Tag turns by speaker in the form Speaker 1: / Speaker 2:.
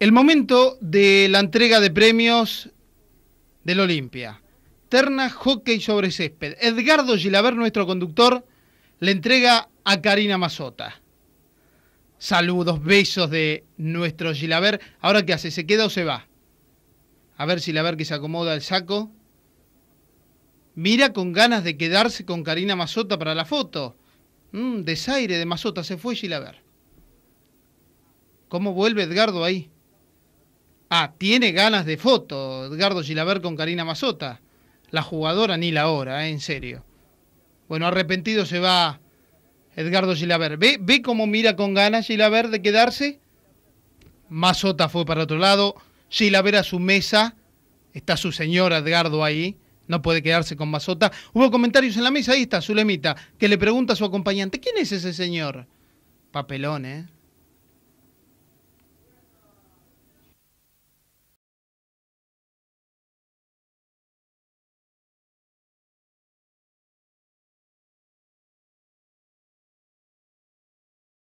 Speaker 1: El momento de la entrega de premios del Olimpia. Terna Hockey sobre Césped. Edgardo Gilaber, nuestro conductor, le entrega a Karina Mazota. Saludos, besos de nuestro Gilaber. Ahora, ¿qué hace? ¿Se queda o se va? A ver si la ver que se acomoda el saco. Mira con ganas de quedarse con Karina Mazota para la foto. Mm, desaire de Mazota, se fue Gilaber. ¿Cómo vuelve Edgardo ahí? Ah, tiene ganas de foto Edgardo Gilaber con Karina Mazota. La jugadora ni la hora, eh, en serio. Bueno, arrepentido se va Edgardo Gilaber. ¿Ve, ¿Ve cómo mira con ganas Gilaber de quedarse? Mazota fue para otro lado. Gilaber a su mesa. Está su señor Edgardo ahí. No puede quedarse con Mazota. Hubo comentarios en la mesa. Ahí está Zulemita, que le pregunta a su acompañante: ¿Quién es ese señor? Papelón, ¿eh?